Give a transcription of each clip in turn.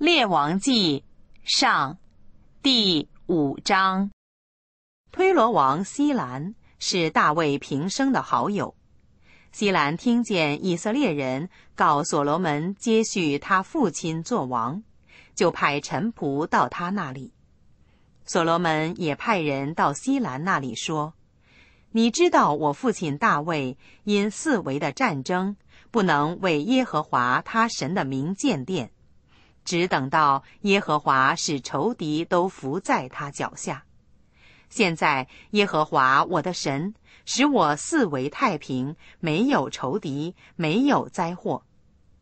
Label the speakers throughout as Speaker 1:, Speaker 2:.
Speaker 1: 《列王记上》第五章，推罗王西兰是大卫平生的好友。西兰听见以色列人告所罗门接续他父亲做王，就派臣仆到他那里。所罗门也派人到西兰那里说：“你知道我父亲大卫因四围的战争，不能为耶和华他神的名建殿。”只等到耶和华使仇敌都伏在他脚下。现在耶和华我的神使我四围太平，没有仇敌，没有灾祸。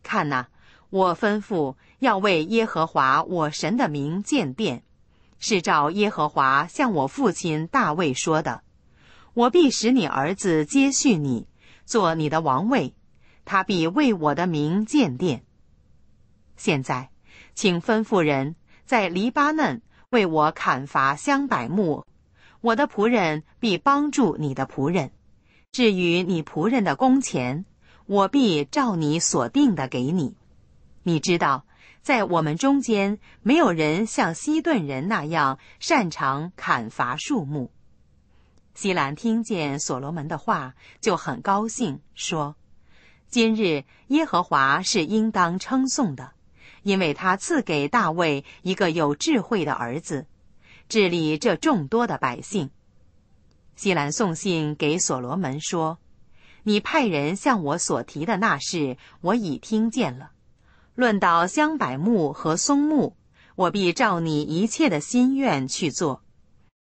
Speaker 1: 看呐，我吩咐要为耶和华我神的名建殿，是照耶和华向我父亲大卫说的：我必使你儿子接续你，做你的王位，他必为我的名建殿。现在。请吩咐人在黎巴嫩为我砍伐香柏木，我的仆人必帮助你的仆人。至于你仆人的工钱，我必照你所定的给你。你知道，在我们中间没有人像西顿人那样擅长砍伐树木。西兰听见所罗门的话就很高兴，说：“今日耶和华是应当称颂的。”因为他赐给大卫一个有智慧的儿子，治理这众多的百姓。西兰送信给所罗门说：“你派人向我所提的那事，我已听见了。论到香柏木和松木，我必照你一切的心愿去做。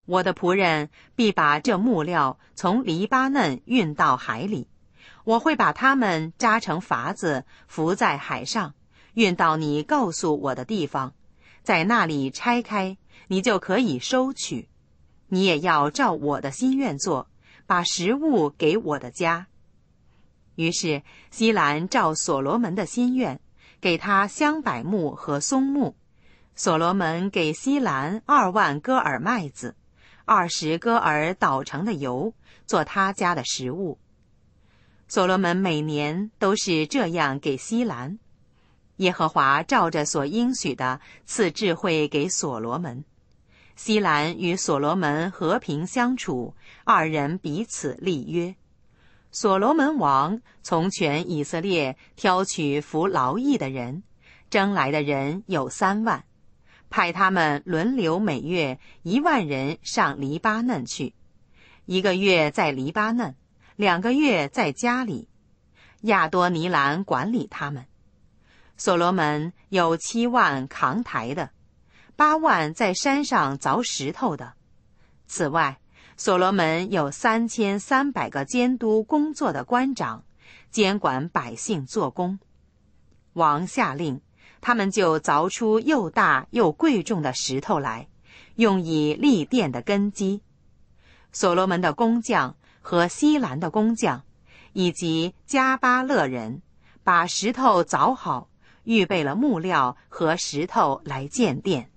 Speaker 1: 我的仆人必把这木料从黎巴嫩运到海里，我会把它们扎成筏子，浮在海上。”运到你告诉我的地方，在那里拆开，你就可以收取。你也要照我的心愿做，把食物给我的家。于是西兰照所罗门的心愿，给他香柏木和松木。所罗门给西兰二万戈尔麦子，二十戈尔捣成的油，做他家的食物。所罗门每年都是这样给西兰。耶和华照着所应许的赐智慧给所罗门。西兰与所罗门和平相处，二人彼此立约。所罗门王从全以色列挑取服劳役的人，征来的人有三万，派他们轮流每月一万人上黎巴嫩去，一个月在黎巴嫩，两个月在家里。亚多尼兰管理他们。所罗门有七万扛抬的，八万在山上凿石头的。此外，所罗门有三千三百个监督工作的官长，监管百姓做工。王下令，他们就凿出又大又贵重的石头来，用以立殿的根基。所罗门的工匠和西兰的工匠，以及加巴勒人，把石头凿好。预备了木料和石头来建殿。